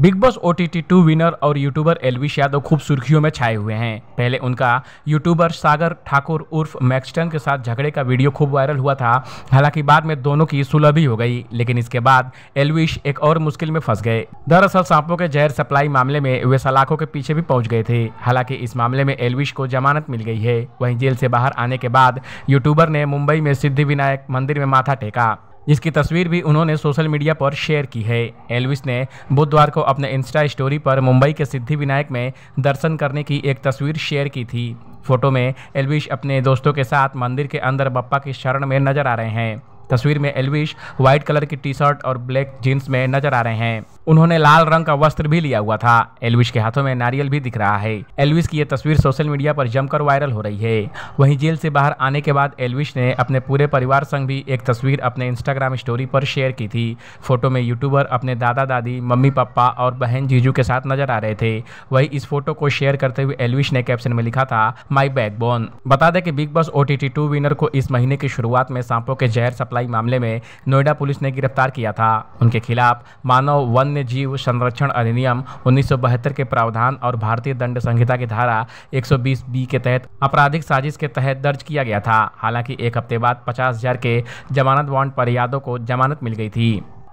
big Boss O T two winner और YouTuber Elvish Yadav खूब सुर्खियों में छाए हुए हैं पहले उनका यूट्यूबर सागर ठाकुर उर्फ मैक्सटन के साथ झगड़े का वीडियो खूब वायरल हुआ था हालांकि बाद में दोनों की सुलह भी हो गई लेकिन इसके बाद एलविश एक और मुश्किल में फंस गए दरअसल सांपों के जहर सप्लाई मामले में वे सलाखों के पीछे भी पहुंच गए थे हालांकि इस मामले में एलविश को जमानत मिल गई है वहीं जेल से बाहर आने के बाद यूट्यूबर ने मुंबई में सिद्धि विनायक मंदिर में माथा टेका जिसकी तस्वीर भी उन्होंने सोशल मीडिया पर शेयर की है एलविस ने बुधवार को अपने इंस्टा स्टोरी पर मुंबई के सिद्धि विनायक में दर्शन करने की एक तस्वीर शेयर की थी फोटो में एलविश अपने दोस्तों के साथ मंदिर के अंदर बप्पा की शरण में नजर आ रहे हैं तस्वीर में एलविश व्हाइट कलर की टी शर्ट और ब्लैक जीन्स में नजर आ रहे हैं उन्होंने लाल रंग का वस्त्र भी लिया हुआ था एलविश के हाथों में नारियल भी दिख रहा है एलविश की यह तस्वीर सोशल मीडिया पर जमकर वायरल हो रही है वहीं जेल से बाहर आने के बाद एलविश ने अपने पूरे परिवार संग भी एक तस्वीर अपने इंस्टाग्राम स्टोरी पर शेयर की थी फोटो में यूट्यूबर अपने दादा दादी मम्मी पापा और बहन जीजू के साथ नजर आ रहे थे वही इस फोटो को शेयर करते हुए एलविश ने कैप्शन में लिखा था माई बैकबोन बता दें कि Bigg Boss O T winner को इस महीने की शुरुआत में सांपों के जहर सप्लाई मामले में नोएडा पुलिस ने गिरफ्तार किया था उनके खिलाफ मानव वन वन्य जीव संरक्षण अधिनियम उन्नीस के प्रावधान और भारतीय दंड संहिता की धारा 120 बी के तहत आपराधिक साजिश के तहत दर्ज किया गया था हालांकि एक हफ्ते बाद पचास हजार के जमानत वारंट पर यादव को जमानत मिल गई थी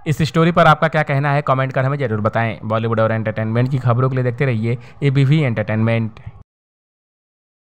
इस स्टोरी पर आपका क्या कहना है कमेंट कर हमें जरूर बताएं बॉलीवुड और एंटरटेनमेंट की खबरों के लिए देखते रहिए एबीवी एंटरटेनमेंट